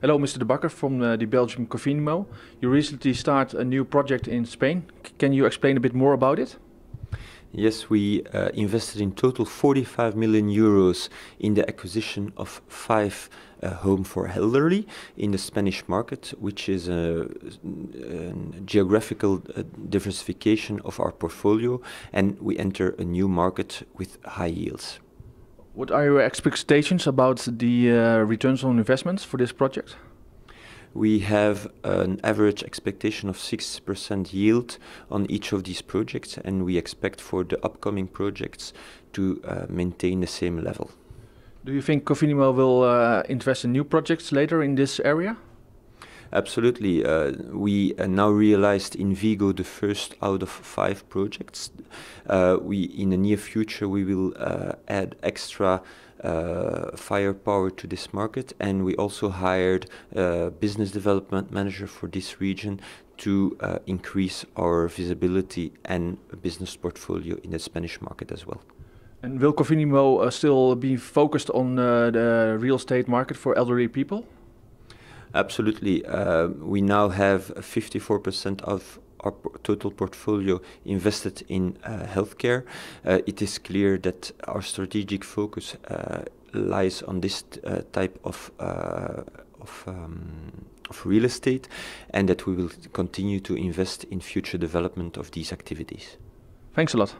Hello, Mr. De Bakker from uh, the Belgium Coffee Mill. You recently start a new project in Spain. C can you explain a bit more about it? Yes, we uh, invested in total 45 million euros in the acquisition of five uh, home for elderly in the Spanish market, which is a, uh, a geographical uh, diversification of our portfolio, and we enter a new market with high yields. What are your expectations about the uh, returns on investments for this project? We have an average expectation of 6% yield on each of these projects, and we expect for the upcoming projects to uh, maintain the same level. Do you think Cofinimo will uh, invest in new projects later in this area? Absolutely. Uh, we uh, now realized in Vigo the first out of five projects. Uh, we in the near future we will uh, add extra. Uh, firepower to this market, and we also hired a uh, business development manager for this region to uh, increase our visibility and business portfolio in the Spanish market as well. And will Cofinimo uh, still be focused on uh, the real estate market for elderly people? Absolutely. Uh, we now have 54% of our total portfolio invested in uh, healthcare. Uh, it is clear that our strategic focus uh, lies on this uh, type of uh, of, um, of real estate, and that we will continue to invest in future development of these activities. Thanks a lot.